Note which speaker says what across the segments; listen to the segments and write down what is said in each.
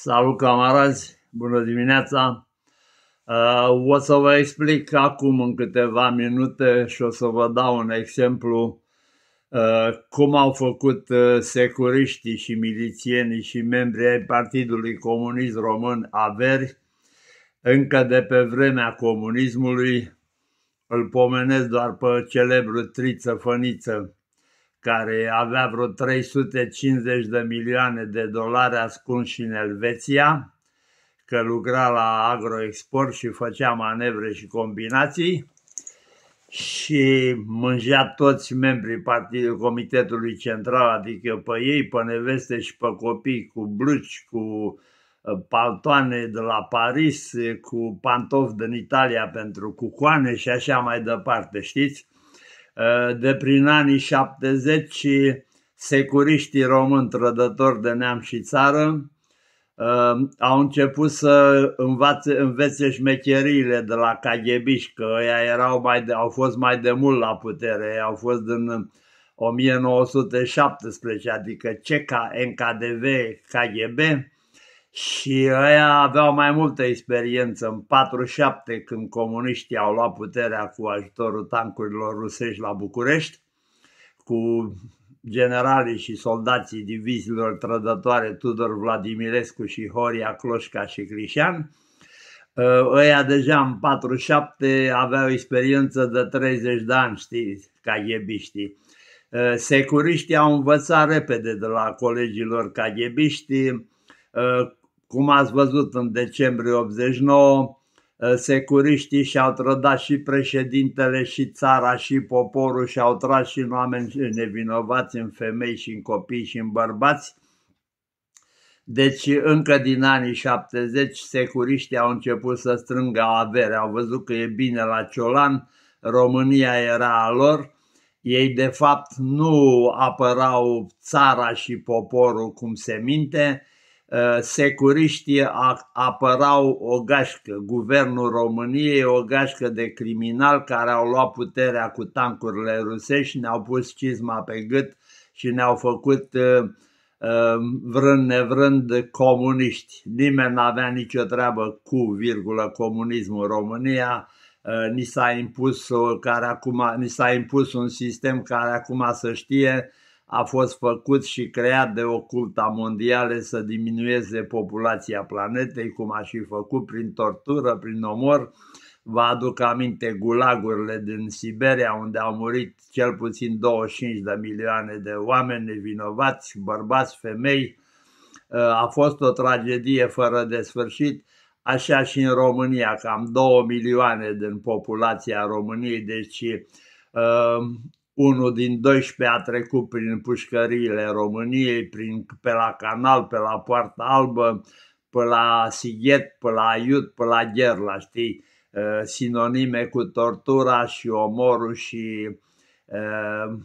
Speaker 1: Salut, camarazi! Bună dimineața! Uh, o să vă explic acum în câteva minute și o să vă dau un exemplu uh, cum au făcut uh, securiștii și milițienii și membrii ai Partidului Comunist Român averi încă de pe vremea comunismului. Îl pomenesc doar pe celebrul Triță Făniță care avea vreo 350 de milioane de dolari ascunși în Elveția, că lucra la agroexport și făcea manevre și combinații și mângea toți membrii partidului Comitetului Central, adică pe ei, pe neveste și pe copii, cu bluci, cu uh, paltoane de la Paris, cu pantofi din Italia pentru cucoane și așa mai departe, știți? Eh, de prin anii 70 și securiștii români trădători de neam și țară eh, au început să învațe, învețe șmecheriile de la KGB, că ei erau mai de, au fost mai de mult la putere, ei au fost din 1917, adică CK, NKDV, KGB, și ăia aveau mai multă experiență. În 47, când comuniștii au luat puterea cu ajutorul tancurilor rusești la București, cu generalii și soldații diviziilor trădătoare Tudor Vladimirescu și Horia Cloșca și Crișan, ă, ăia deja în 47 aveau experiență de 30 de ani, știți, ca ghebiștii. Ă, securiștii au învățat repede de la colegilor caghebiști ă, cum ați văzut în decembrie 89, eh, securiștii și-au trădat și președintele și țara și poporul și-au tras și în oameni nevinovați, în femei și în copii și în bărbați. Deci încă din anii 70 securiștii au început să strângă avere, au văzut că e bine la Ciolan, România era a lor, ei de fapt nu apărau țara și poporul cum se minte, Eh, securiștii apărau o gașcă, guvernul României, o gașcă de criminal care au luat puterea cu tancurile rusești, ne-au pus cizma pe gât și ne-au făcut eh, eh, vrând nevrând comuniști. Nimeni nu avea nicio treabă cu, virgulă, comunismul România, ni s-a impus, care acum, ni s-a impus un sistem care acum să știe a fost făcut și creat de oculta mondială să diminueze populația planetei, cum a și făcut prin tortură, prin omor. Vă aduc aminte gulagurile din Siberia, unde au murit cel puțin 25 de milioane de oameni nevinovați, bărbați, femei. A fost o tragedie fără de sfârșit. Așa și în România, cam 2 milioane din populația României, deci uh, unul din 12 a trecut prin pușcăriile României, prin, pe la canal, pe la Poarta Albă, pe la Sighet, pe la Iut, pe la Gherla, știi? Eh, sinonime cu tortura și omorul și uh,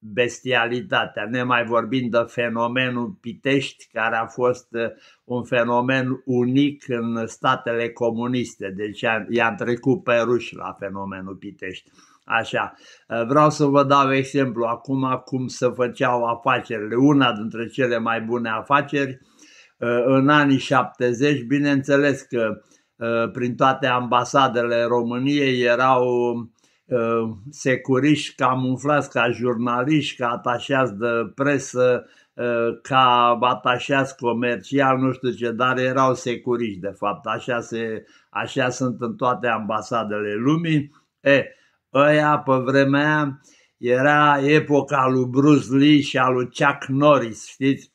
Speaker 1: bestialitatea, ne mai vorbind de fenomenul Pitești, care a fost uh, un fenomen unic în statele comuniste, deci i-am trecut pe ruși la fenomenul Pitești. Așa, uh, vreau să vă dau exemplu acum cum se făceau afacerile, una dintre cele mai bune afaceri, uh, în anii 70, bineînțeles că prin toate ambasadele României erau Uh, securiști camuflați ca jurnaliști, ca atașați de presă, uh, ca atașați comercial, nu știu ce, dar erau securiști de fapt. Așa, se, așa sunt în toate ambasadele lumii. E, ăia pe vremea era epoca lui Bruce Lee și a lui Chuck Norris, știți?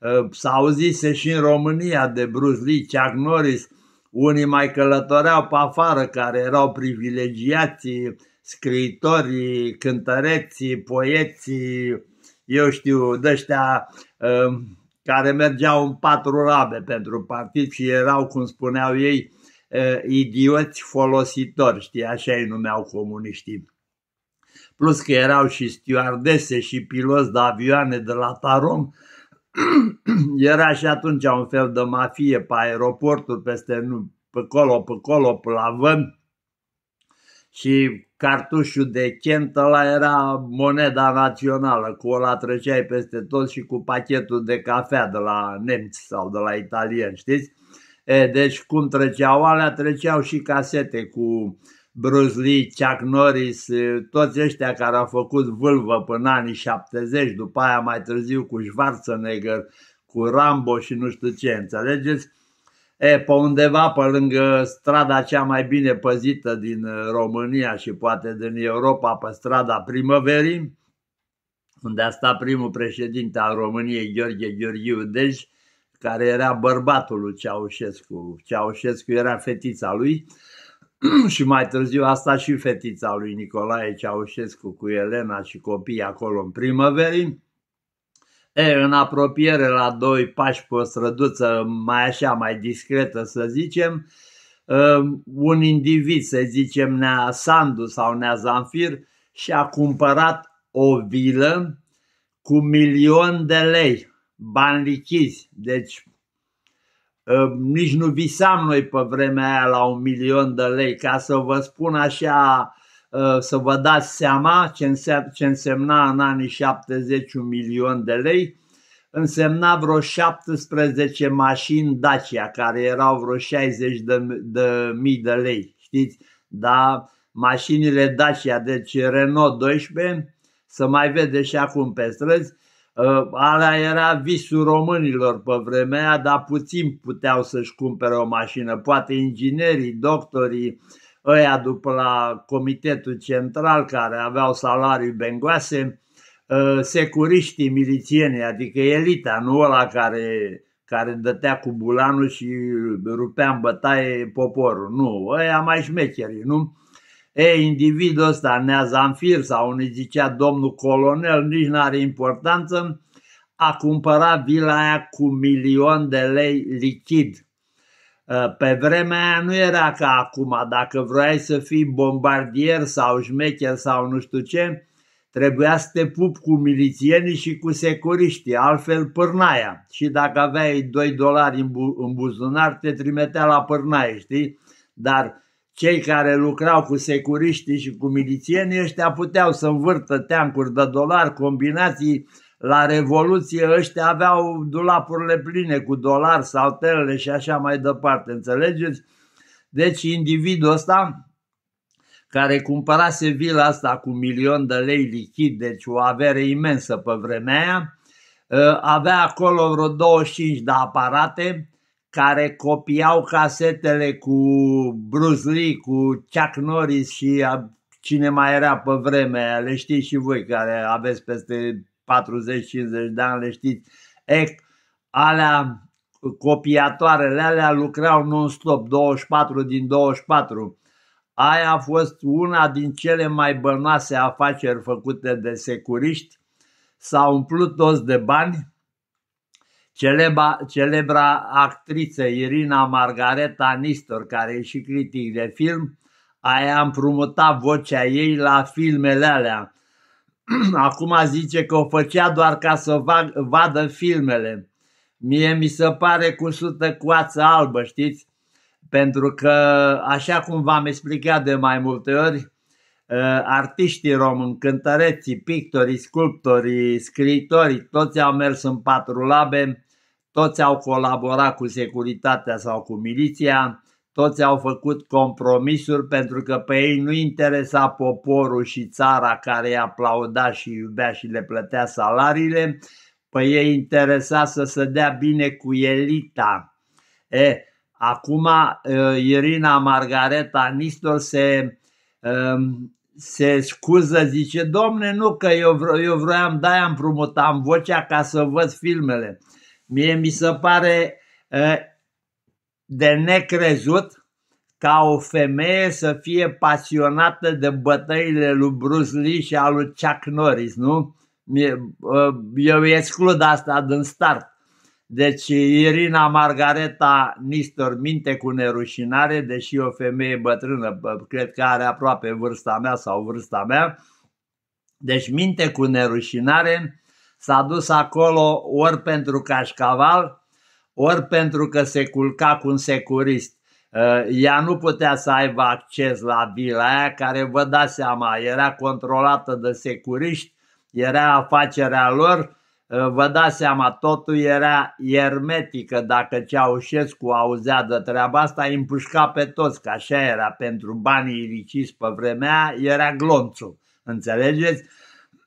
Speaker 1: Uh, S-a auzise și în România de Bruce Lee, Chuck Norris, unii mai călătoreau pe afară care erau privilegiații, scriitorii, cântăreții, poeții, eu știu, de ăștia um, care mergeau în patru rabe pentru partid și erau, cum spuneau ei, uh, idioți folositori, știi, așa îi numeau comuniștii. Plus că erau și stewardese și piloți de avioane de la Tarom, era și atunci un fel de mafie pe aeroporturi, peste nu, pe colo, pe colo, pe la vân și cartușul de centă ăla era moneda națională, cu ăla treceai peste tot și cu pachetul de cafea de la nemți sau de la italieni, știți? E, deci cum treceau alea, treceau și casete cu Bruce Lee, Chuck Norris, toți ăștia care au făcut vâlvă până anii 70, după aia mai târziu cu Schwarzenegger, cu Rambo și nu știu ce, înțelegeți? E, pe undeva pe lângă strada cea mai bine păzită din uh, România și poate din Europa, pe strada primăverii, unde a stat primul președinte al României, Gheorghe Gheorghiu Dej, care era bărbatul lui Ceaușescu. Ceaușescu era fetița lui și mai târziu asta și fetița lui Nicolae Ceaușescu cu Elena și copiii acolo în primăverii. E, în apropiere la doi pași pe o străduță mai așa, mai discretă să zicem, un individ, să zicem Nea Sandu sau Nea Zanfir, și-a cumpărat o vilă cu milion de lei, bani lichizi. Deci nici nu visam noi pe vremea aia la un milion de lei, ca să vă spun așa Uh, să vă dați seama ce, înse- ce însemna în anii 70 un milion de lei, însemna vreo 17 mașini Dacia, care erau vreo 60 de, de mii de lei, știți? Dar mașinile Dacia, deci Renault 12, să mai vede și acum pe străzi, uh, Ala era visul românilor pe vremea aia, dar puțin puteau să-și cumpere o mașină. Poate inginerii, doctorii, ăia după la Comitetul Central care aveau salarii bengoase, uh, securiștii milițieni, adică elita, nu ăla care, care dătea cu bulanul și rupea în bătaie poporul. Nu, ăia mai șmecherii, nu? E, individul ăsta, Neazanfir sau unii zicea domnul colonel, nici nu are importanță, a cumpărat vila aia cu milion de lei lichid. Eh, pe vremea aia nu era ca acum, dacă vrei să fii bombardier sau șmecher sau nu știu ce, trebuia să te pup cu milițienii și cu securiștii, altfel pârnaia. Și dacă aveai 2 dolari în, bu- în buzunar, te trimitea la pârnaie, știi? Dar cei care lucrau cu securiștii și cu milițienii ăștia puteau să învârtă teancuri de dolari, combinații, la Revoluție ăștia aveau dulapurile pline cu dolari, saltelele și așa mai departe, înțelegeți? Deci individul ăsta care cumpărase vila asta cu milion de lei lichid, deci o avere imensă pe vremea aia, ă, avea acolo vreo 25 de aparate care copiau casetele cu Bruce Lee, cu Chuck Norris și cine mai era pe vremea aia, le știți și voi care aveți peste 40-50 de ani, le știți, ec, alea copiatoarele alea lucrau non-stop, 24 din 24. Aia a fost una din cele mai bănoase afaceri făcute de securiști. s au umplut toți de bani. Celebra, celebra actriță Irina Margareta Nistor, care e și critic de film, aia împrumutat vocea ei la filmele alea Acum zice că o făcea doar ca să vadă filmele. Mie mi se pare cu sută coață albă, știți? Pentru că, așa cum v-am explicat de mai multe ori, ă, artiștii români, cântăreții, pictorii, sculptorii, scriitorii, toți au mers în patrulabe, toți au colaborat cu securitatea sau cu miliția, toți au făcut compromisuri pentru că pe ei nu interesa poporul și țara care îi aplauda și iubea și le plătea salariile, pe ei interesa să se dea bine cu elita. E, acum Irina Margareta Nistor se, se scuză, zice, domne, nu că eu, vro- eu vroiam, da, am împrumutam vocea ca să văd filmele. Mie mi se pare de necrezut ca o femeie să fie pasionată de bătăile lui Bruce Lee și al lui Chuck Norris, nu? Ă, eu exclud asta din start. Deci Irina Margareta Nistor minte cu nerușinare, deși o femeie bătrână, cred că are aproape vârsta mea sau vârsta mea, deci minte cu nerușinare, s-a dus acolo ori pentru cașcaval, ori pentru că se culca cu un securist, uh, ea nu putea să aibă acces la vila aia care vă dați seama, era controlată de securiști, era afacerea lor, uh, vă dați seama, totul era ermetică. dacă Ceaușescu auzea de treaba asta, îi împușca pe toți, că așa era, pentru banii iliciți pe vremea era glonțul, înțelegeți?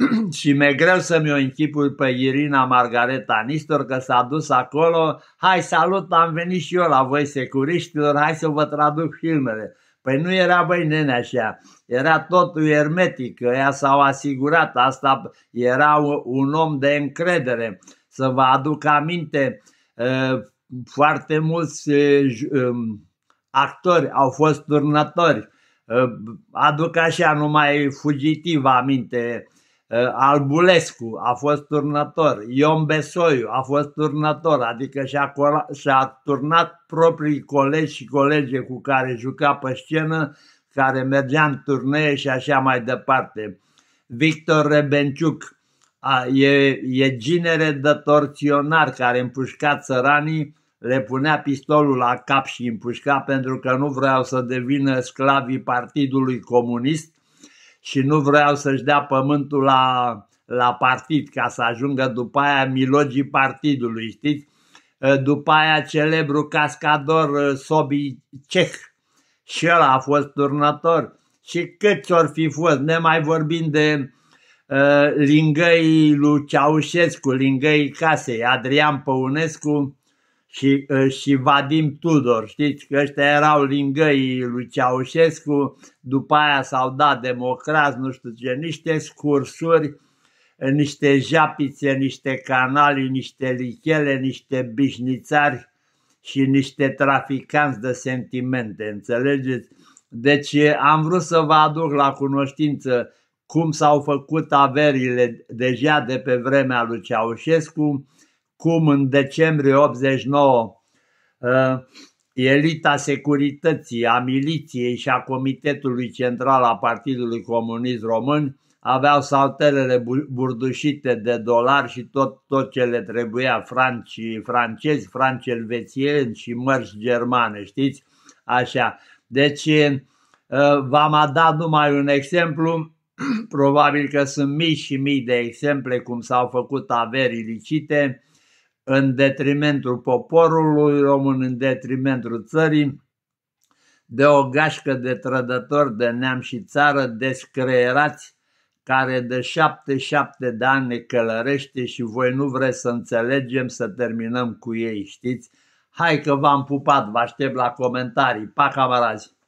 Speaker 1: și mi-e greu să-mi o închipui pe Irina Margareta Nistor că s-a dus acolo. Hai salut, am venit și eu la voi securiștilor, hai să vă traduc filmele. Păi nu era băi nene așa, era totul ermetic, ea s-au asigurat, asta era un om de încredere. Să vă aduc aminte, ă, foarte mulți ă, ă, actori au fost turnători, aduc așa numai fugitiv aminte, Eh, Albulescu a fost turnător, Ion Besoiu a fost turnător, adică și-a, și-a turnat proprii colegi și colege cu care juca pe scenă, care mergea în turnee și așa mai departe. Victor Rebenciuc a, e, e ginere de torționar care împușca țăranii, le punea pistolul la cap și împușca pentru că nu vreau să devină sclavii Partidului Comunist și nu vreau să-și dea pământul la, la partid ca să ajungă după aia milogii partidului, știți? Eh, după aia celebru cascador eh, Sobi Ceh și el a fost turnător și cât ori fi fost, ne mai vorbim de uh, eh, lingăii lui Ceaușescu, lingăii casei, Adrian Păunescu, și, ă, și Vadim Tudor, știți că ăștia erau lingăii lui Ceaușescu, după aia s-au dat democrați, nu știu ce, niște scursuri, niște japițe, niște canali, niște lichele, niște bișnițari și niște traficanți de sentimente, înțelegeți? Deci am vrut să vă aduc la cunoștință cum s-au făcut averile deja de pe vremea lui Ceaușescu, cum în decembrie 89 uh, elita securității, a miliției și a Comitetului Central a Partidului Comunist Român aveau salterele burdușite de dolari și tot, tot ce le trebuia, franci francezi, franci și mărși germane, știți? Așa. Deci uh, v-am dat numai un exemplu, probabil că sunt mii și mii de exemple cum s-au făcut averi ilicite, în detrimentul poporului român, în detrimentul țării, de o gașcă de trădători de neam și țară descreierați care de șapte șapte de ani ne călărește și voi nu vreți să înțelegem să terminăm cu ei, știți? Hai că v-am pupat, vă aștept la comentarii. Pa, camarazi!